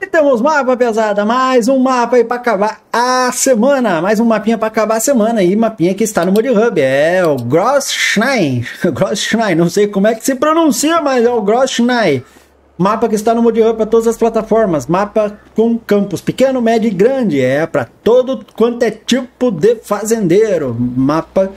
E temos mapa pesada, mais um mapa aí para acabar a semana, mais um mapinha para acabar a semana e mapinha que está no Mod Hub, é o Grosschnein, Grosschnein, não sei como é que se pronuncia, mas é o Grosschnein. Mapa que está no Mod Hub para todas as plataformas, mapa com campos pequeno, médio e grande, é para todo quanto é tipo de fazendeiro, mapa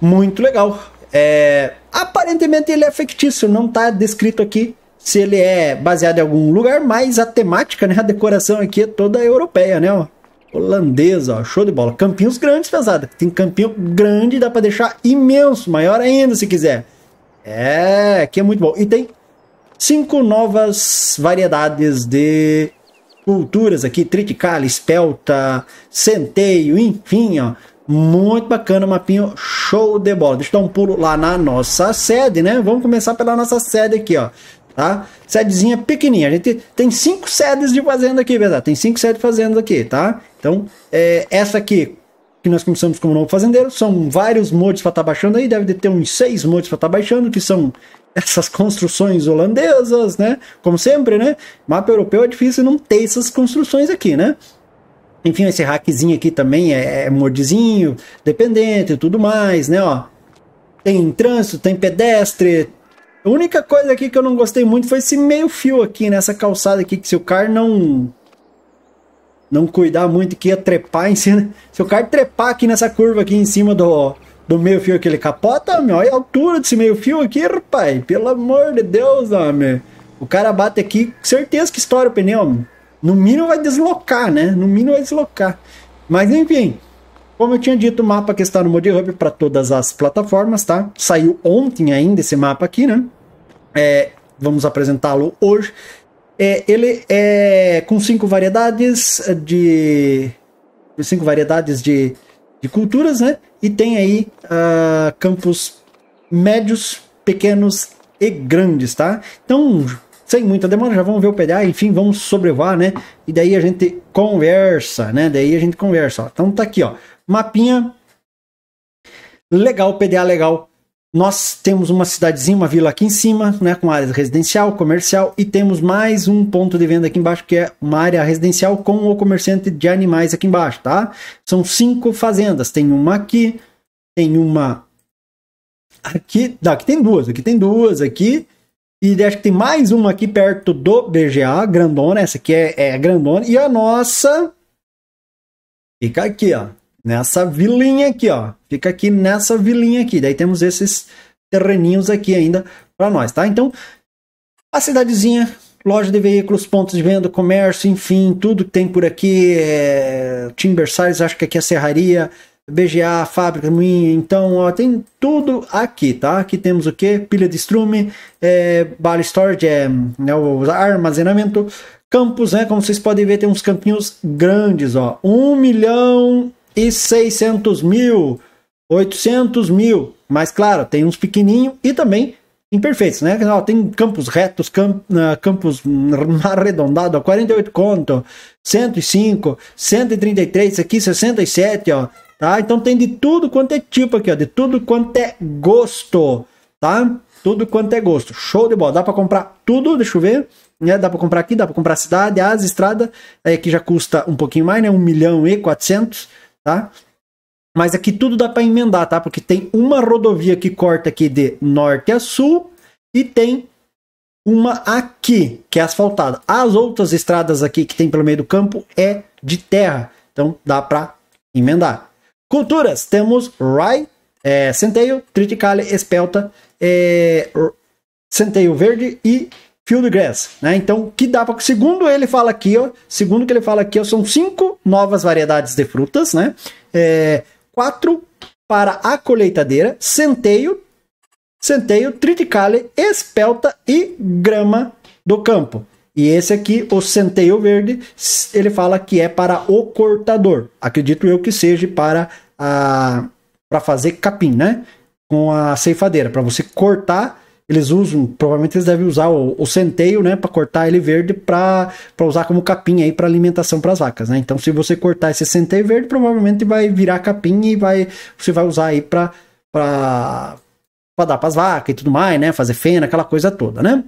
muito legal. É, aparentemente ele é fictício, não está descrito aqui se ele é baseado em algum lugar, mas a temática, né, a decoração aqui é toda europeia, né, ó. Holandesa, ó, show de bola. Campinhos grandes, pesada. Tem campinho grande, dá para deixar imenso, maior ainda se quiser. É, aqui é muito bom. E tem cinco novas variedades de culturas aqui, triticale, espelta, centeio, enfim, ó. Muito bacana, mapinho show de bola. Deixa eu dar um pulo lá na nossa sede, né? Vamos começar pela nossa sede aqui, ó tá? Sedezinha pequenininha. A gente tem cinco sedes de fazenda aqui, verdade Tem cinco sedes de fazenda aqui, tá? Então, é, essa aqui que nós começamos como novo fazendeiro, são vários modos para estar tá baixando aí, deve ter uns seis modos para estar tá baixando, que são essas construções holandesas, né? Como sempre, né? Mapa europeu é difícil não ter essas construções aqui, né? Enfim, esse hackzinho aqui também é, é modzinho, dependente e tudo mais, né? Ó, tem trânsito, tem pedestre, a única coisa aqui que eu não gostei muito foi esse meio fio aqui, nessa né? calçada aqui, que se o cara não não cuidar muito que ia trepar em cima. Se o cara trepar aqui nessa curva aqui em cima do, do meio fio que ele capota, meu, olha a altura desse meio fio aqui, rapaz. Pelo amor de Deus, homem. O cara bate aqui, certeza que estoura o pneu. homem. No mínimo vai deslocar, né? No mínimo vai deslocar. Mas enfim, como eu tinha dito, o mapa que está no hub para todas as plataformas, tá? Saiu ontem ainda esse mapa aqui, né? É, vamos apresentá-lo hoje. É, ele é com cinco variedades de cinco variedades de, de culturas, né? E tem aí uh, campos médios, pequenos e grandes, tá? Então, sem muita demora, já vamos ver o PDA, enfim, vamos sobrevoar, né? E daí a gente conversa, né? Daí a gente conversa, ó. Então tá aqui, ó. Mapinha. Legal, PDA legal nós temos uma cidadezinha, uma vila aqui em cima, né, com área residencial, comercial, e temos mais um ponto de venda aqui embaixo, que é uma área residencial com o comerciante de animais aqui embaixo, tá? São cinco fazendas. Tem uma aqui, tem uma aqui, daqui tem duas, aqui tem duas, aqui. E acho que tem mais uma aqui perto do BGA, grandona. Essa aqui é, é grandona. E a nossa fica aqui, ó nessa vilinha aqui, ó. Fica aqui nessa vilinha aqui. Daí temos esses terreninhos aqui ainda para nós, tá? Então, a cidadezinha, loja de veículos, pontos de venda, comércio, enfim, tudo que tem por aqui, é... Timber acho que aqui é serraria, BGA, fábrica, então, ó, tem tudo aqui, tá? Aqui temos o que? Pilha de estrume, é, bala storage, é, né, o armazenamento, campos, né? Como vocês podem ver, tem uns campinhos grandes, ó. um milhão e 600 mil, 800 mil. Mas, claro, tem uns pequenininhos e também imperfeitos, né? Tem campos retos, ah, campos arredondados, 48 conto, 105, 133, aqui 67, ó. Tá? Então tem de tudo quanto é tipo aqui, ó, de tudo quanto é gosto, tá? Tudo quanto é gosto. Show de bola. Dá para comprar tudo, deixa eu ver. Né? Dá para comprar aqui, dá para comprar cidade, as estrada, aí aqui já custa um pouquinho mais, né? 1 milhão e 400 tá? Mas aqui tudo dá para emendar, tá? Porque tem uma rodovia que corta aqui de norte a sul e tem uma aqui que é asfaltada. As outras estradas aqui que tem pelo meio do campo é de terra, então dá para emendar. Culturas temos rye, é, centeio, triticale, espelta, é, centeio verde e Field Grass, né? Então, que dá para segundo ele fala aqui, ó, segundo que ele fala aqui, ó, são cinco novas variedades de frutas, né? É, quatro para a colheitadeira, centeio, centeio, triticale, espelta e grama do campo. E esse aqui, o centeio verde, ele fala que é para o cortador. Acredito eu que seja para a para fazer capim, né? Com a ceifadeira, para você cortar eles usam, provavelmente eles devem usar o, o centeio, né, para cortar ele verde para usar como capim aí para alimentação para as vacas, né? Então, se você cortar esse centeio verde, provavelmente vai virar capim e vai você vai usar aí para para pra dar para as vacas e tudo mais, né? Fazer fena, aquela coisa toda, né?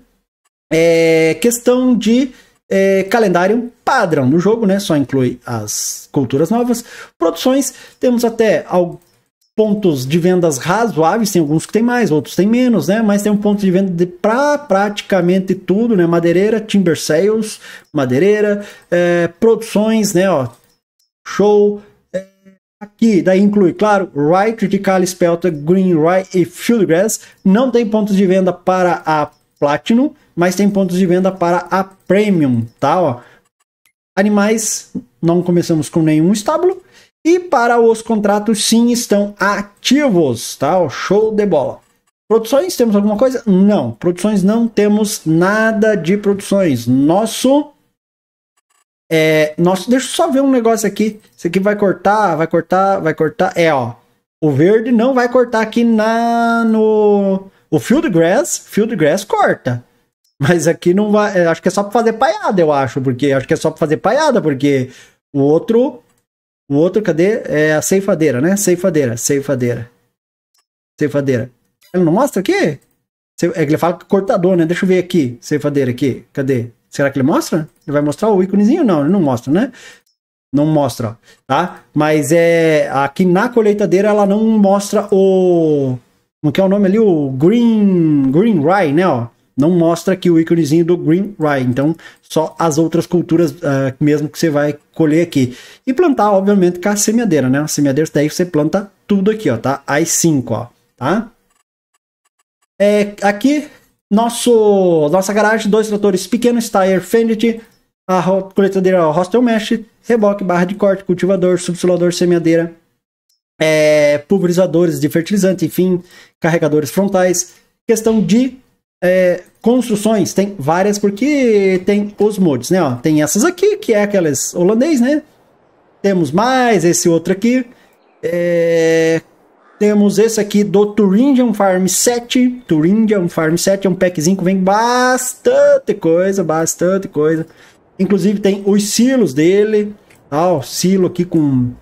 É questão de é, calendário padrão do jogo, né? Só inclui as culturas novas. Produções, temos até pontos de vendas razoáveis, tem alguns que tem mais, outros tem menos, né? Mas tem um ponto de venda para praticamente tudo, né? Madeireira, timber sales, madeireira, é, produções, né? Ó, show. É, aqui, daí inclui, claro, rye, triticale, espelta, green rye e fieldgrass. Não tem pontos de venda para a platinum, mas tem pontos de venda para a premium, tá? Ó. Animais, não começamos com nenhum estábulo. E para os contratos, sim, estão ativos, tá? O show de bola. Produções, temos alguma coisa? Não, produções não temos nada de produções. Nosso. É, nosso, deixa eu só ver um negócio aqui. Isso aqui vai cortar, vai cortar, vai cortar. É, ó. O verde não vai cortar aqui na no o field grass, field grass corta. Mas aqui não vai, é, acho que é só para fazer paiada, eu acho, porque acho que é só para fazer paiada, porque o outro o outro, cadê? É a ceifadeira, né? Ceifadeira, ceifadeira. Ceifadeira. Ele não mostra aqui? É que ele fala é cortador, né? Deixa eu ver aqui. Ceifadeira aqui. Cadê? Será que ele mostra? Ele vai mostrar o íconezinho? Não, ele não mostra, né? Não mostra, tá? Mas é aqui na colheitadeira ela não mostra o como que é o nome ali? O green, green rye, né? Ó não mostra aqui o íconezinho do Green Rye, então só as outras culturas uh, mesmo que você vai colher aqui. E plantar, obviamente, com a semeadeira, né? A semeadeira daí você planta tudo aqui, ó, tá? As 5, ó, tá? É, aqui, nosso, nossa garagem, dois tratores pequenos, Steyr fendit a coletadeira Hostel Mesh, reboque, barra de corte, cultivador, subsolador, semeadeira, é, pulverizadores de fertilizante, enfim, carregadores frontais, questão de é, construções, tem várias, porque tem os mods, né? Ó, tem essas aqui, que é aquelas holandês, né? Temos mais esse outro aqui. É, temos esse aqui do Thuringian Farm 7. Thuringian Farm 7 é um packzinho que vem bastante coisa, bastante coisa. Inclusive tem os silos dele. ao tá, o silo aqui com,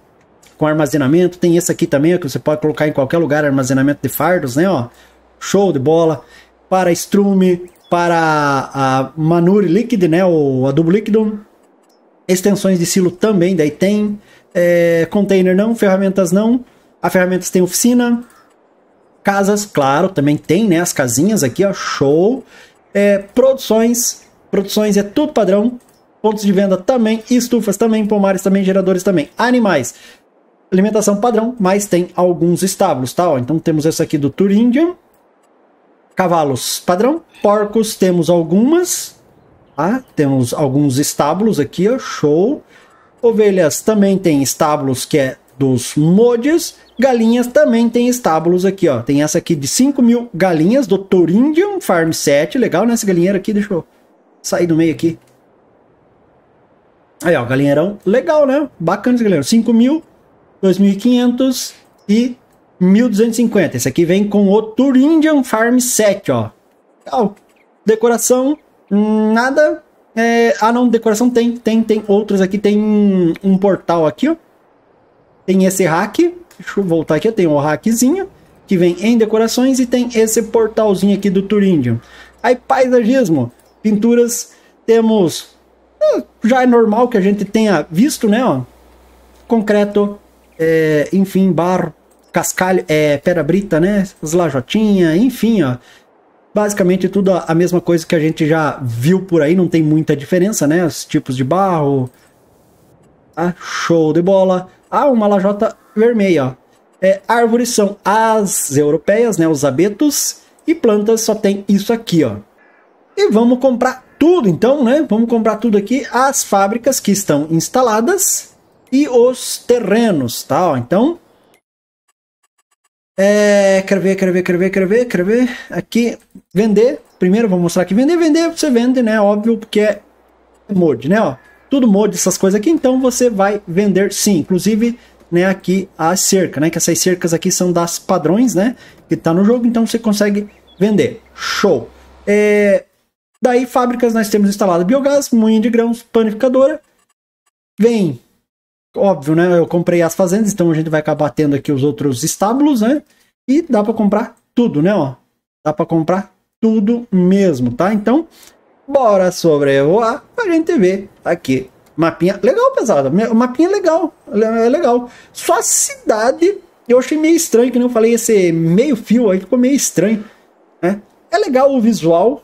com armazenamento. Tem esse aqui também, que você pode colocar em qualquer lugar, armazenamento de fardos, né? Ó, show de bola para Strume, para a Manure Liquid, né, o adubo líquido, extensões de silo também, daí tem, é, container não, ferramentas não, a ferramentas tem oficina, casas, claro, também tem, né, as casinhas aqui, ó, show, é, produções, produções é tudo padrão, pontos de venda também, estufas também, pomares também, geradores também, animais, alimentação padrão, mas tem alguns estábulos, tá, ó, então temos essa aqui do Thuringian, cavalos padrão. Porcos temos algumas, tá? Temos alguns estábulos aqui, ó, show. Ovelhas também tem estábulos que é dos modes. Galinhas também tem estábulos aqui, ó. Tem essa aqui de 5 mil galinhas do Thuringian Farm 7. Legal, né? Esse galinheiro aqui, deixa eu sair do meio aqui. Aí, ó, galinheirão. Legal, né? Bacana esse galinheiro. 5 mil, 2.500 e 1250. Esse aqui vem com o Thuringian Farm 7, ó. Legal. Decoração, nada. É... Ah, não, decoração tem, tem, tem outros aqui. Tem um portal aqui, ó. Tem esse hack Deixa eu voltar aqui, tem o hackzinho. Que vem em decorações e tem esse portalzinho aqui do Thuringian. Aí, paisagismo, pinturas, temos... É, já é normal que a gente tenha visto, né, ó. Concreto, é... enfim, barro, cascalho, é, pera brita, né? As lajotinhas, enfim, ó. Basicamente tudo a mesma coisa que a gente já viu por aí, não tem muita diferença, né? Os tipos de barro. Tá? Show de bola. Ah, uma lajota vermelha, ó. É, árvores são as europeias, né? Os abetos. E plantas só tem isso aqui, ó. E vamos comprar tudo, então, né? Vamos comprar tudo aqui. As fábricas que estão instaladas e os terrenos, tá? então, é, quero ver, quero ver, quero ver, quero ver, quero ver. Aqui, vender. Primeiro, vou mostrar aqui. Vender, vender, você vende, né? Óbvio, porque é mod, né? Ó, tudo mod, essas coisas aqui. Então, você vai vender sim. Inclusive, né, aqui a cerca, né? Que essas cercas aqui são das padrões, né? Que tá no jogo. Então, você consegue vender. Show. É, daí, fábricas, nós temos instalado biogás, moinho de grãos, panificadora. Vem óbvio, né? Eu comprei as fazendas, então a gente vai acabar tendo aqui os outros estábulos, né? E dá para comprar tudo, né? Ó, dá para comprar tudo mesmo, tá? Então, bora sobrevoar a gente ver aqui. Mapinha legal, pesado Mapinha é legal, é legal. Só a cidade eu achei meio estranho, que eu falei esse meio fio aí ficou meio estranho, né? É legal o visual,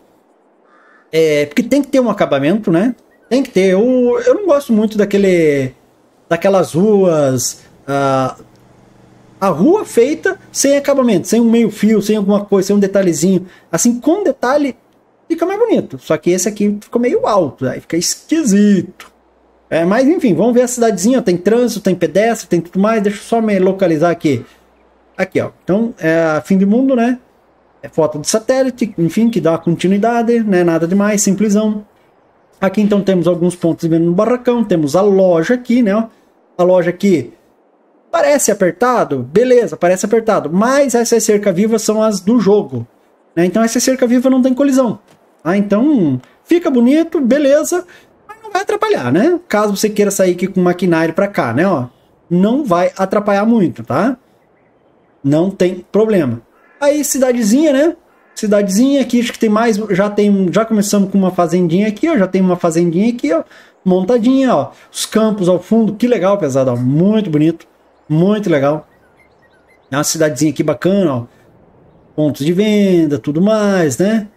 é, porque tem que ter um acabamento, né? Tem que ter. Eu, eu não gosto muito daquele daquelas ruas. Uh, a rua feita sem acabamento, sem um meio-fio, sem alguma coisa, sem um detalhezinho. Assim, com detalhe, fica mais bonito. Só que esse aqui ficou meio alto, aí fica esquisito. É, mas enfim, vamos ver a cidadezinha. Tem trânsito, tem pedestre, tem tudo mais. Deixa eu só me localizar aqui. Aqui, ó. Então, é fim de mundo, né? É foto do satélite, enfim, que dá continuidade, né? Nada demais, simplesão. Aqui então temos alguns pontos vendo no barracão, temos a loja aqui, né? a loja aqui. Parece apertado? Beleza, parece apertado. Mas essas cerca-vivas são as do jogo. Né? Então essa cerca-viva não tem colisão. ah Então fica bonito, beleza, mas não vai atrapalhar, né? Caso você queira sair aqui com maquinário para cá, né? Ó, não vai atrapalhar muito, tá? Não tem problema. Aí cidadezinha, né? Cidadezinha aqui, acho que tem mais, já tem, já começamos com uma fazendinha aqui, ó, já tem uma fazendinha aqui, ó montadinha, ó. Os campos ao fundo, que legal, pesado, ó. Muito bonito, muito legal. É uma cidadezinha aqui bacana, ó. Pontos de venda, tudo mais, né?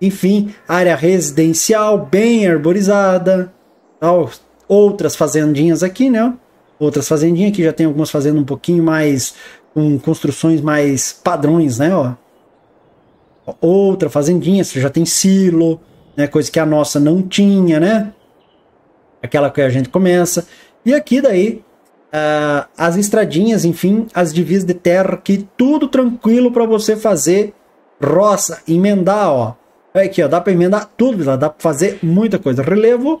Enfim, área residencial bem arborizada, tal. Tá? Outras fazendinhas aqui, né? Outras fazendinhas aqui já tem algumas fazendas um pouquinho mais com construções mais padrões, né, ó. Outra fazendinha, você já tem silo, né, coisa que a nossa não tinha, né? aquela que a gente começa. E aqui daí, uh, as estradinhas, enfim, as divisas de terra aqui, tudo tranquilo para você fazer roça, emendar, ó. Olha aqui, ó, dá para emendar tudo, lá dá para fazer muita coisa. Relevo,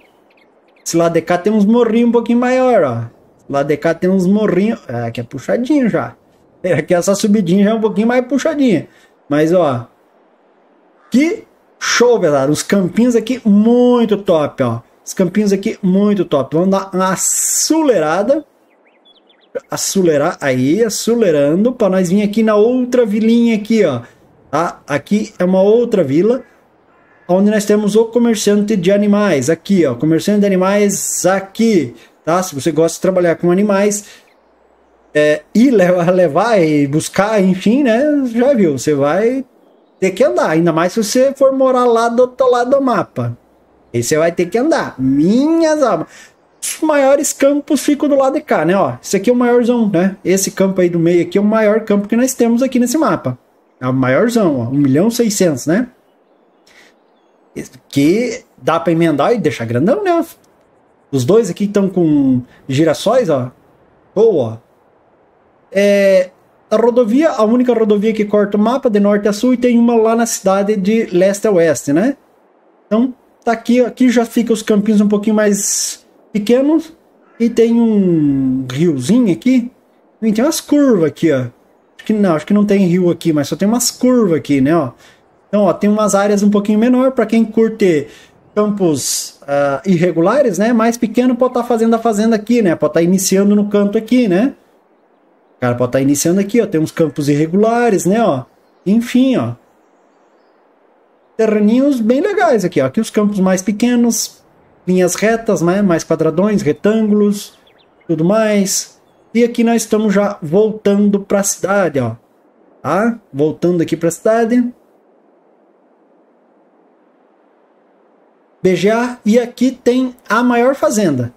se lá de cá tem uns morrinhos um pouquinho maior, ó. Lá de cá tem uns morrinhos, é, aqui é puxadinho já. É, aqui essa subidinha já é um pouquinho mais puxadinha. Mas, ó, que show, velho. Os campinhos aqui, muito top, ó. Os campinhos aqui, muito top. Vamos dar uma acelerada. Acelerar aí, acelerando, para nós vir aqui na outra vilinha aqui, ó. Tá? Aqui é uma outra vila, onde nós temos o comerciante de animais. Aqui, ó, comerciante de animais aqui, tá? Se você gosta de trabalhar com animais, é, e levar, levar e buscar, enfim, né? Já viu, você vai ter que andar, ainda mais se você for morar lá do outro lado do mapa. Esse você vai ter que andar. Minhas almas. Os maiores campos ficam do lado de cá, né? Ó, esse aqui é o maiorzão, né? Esse campo aí do meio aqui é o maior campo que nós temos aqui nesse mapa. É o maiorzão, ó. 1 milhão 600, né? Que dá para emendar e deixar grandão, né? Os dois aqui estão com girassóis, ó. Boa. É, a rodovia, a única rodovia que corta o mapa de norte a sul e tem uma lá na cidade de leste a oeste, né? Então, Tá aqui, aqui já fica os campinhos um pouquinho mais pequenos. E tem um riozinho aqui. E tem umas curvas aqui, ó. Acho que não, acho que não tem rio aqui, mas só tem umas curvas aqui, né, ó. Então, ó, tem umas áreas um pouquinho menor para quem curte campos uh, irregulares, né? Mais pequeno pode estar tá fazendo a fazenda aqui, né? Pode estar tá iniciando no canto aqui, né? O cara pode estar tá iniciando aqui, ó. Tem uns campos irregulares, né, ó. Enfim, ó terreninhos bem legais aqui, ó. Aqui os campos mais pequenos, linhas retas, né? mais quadradões, retângulos, tudo mais. E aqui nós estamos já voltando para a cidade, ó. Tá? Voltando aqui para a cidade. BGA e aqui tem a maior fazenda.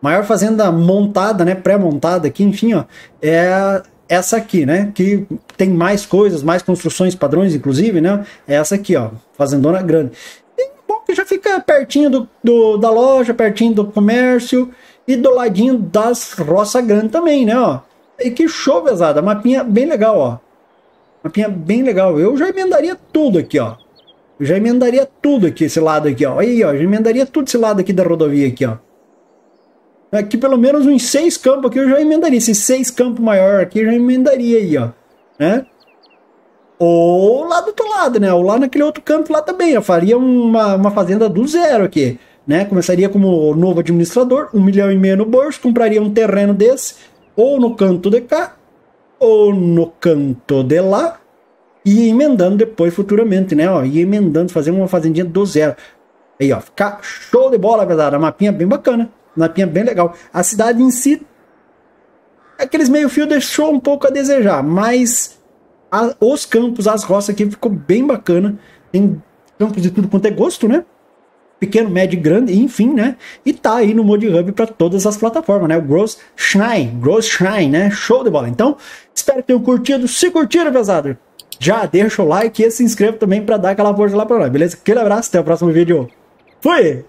Maior fazenda montada, né, pré-montada aqui, enfim, ó. É essa aqui, né? Que tem mais coisas, mais construções, padrões, inclusive, né? É essa aqui, ó. Fazendona grande. E bom que já fica pertinho do, do, da loja, pertinho do comércio e do ladinho das roça grande também, né? Ó. E que show, pesada. Mapinha bem legal, ó. Mapinha bem legal. Eu já emendaria tudo aqui, ó. Eu já emendaria tudo aqui, esse lado aqui, ó. Aí, ó. Já emendaria tudo esse lado aqui da rodovia aqui, ó. Aqui é pelo menos uns seis campos aqui eu já emendaria. Esses seis campos maior aqui eu já emendaria aí, ó. Né? Ou lá do outro lado, né? Ou lá naquele outro canto lá também. Eu faria uma, uma fazenda do zero aqui. Né? Começaria como novo administrador, um milhão e meio no bolso, compraria um terreno desse, ou no canto de cá, ou no canto de lá, e emendando depois futuramente, né? Ó, e emendando, fazer uma fazendinha do zero. Aí, ó, ficar show de bola, pesada. Mapinha bem bacana pinha bem legal. A cidade em si, aqueles meio-fio deixou um pouco a desejar, mas a, os campos, as roças aqui ficou bem bacana. Tem campos de tudo quanto é gosto, né? Pequeno, médio, grande, enfim, né? E tá aí no Mod Hub para todas as plataformas, né? O Gross Shine, Gross Shine, né? Show de bola. Então, espero que tenham curtido. Se curtiram, pesado, já deixa o like e se inscreva também para dar aquela força lá para nós, beleza? Aquele abraço, até o próximo vídeo. Fui!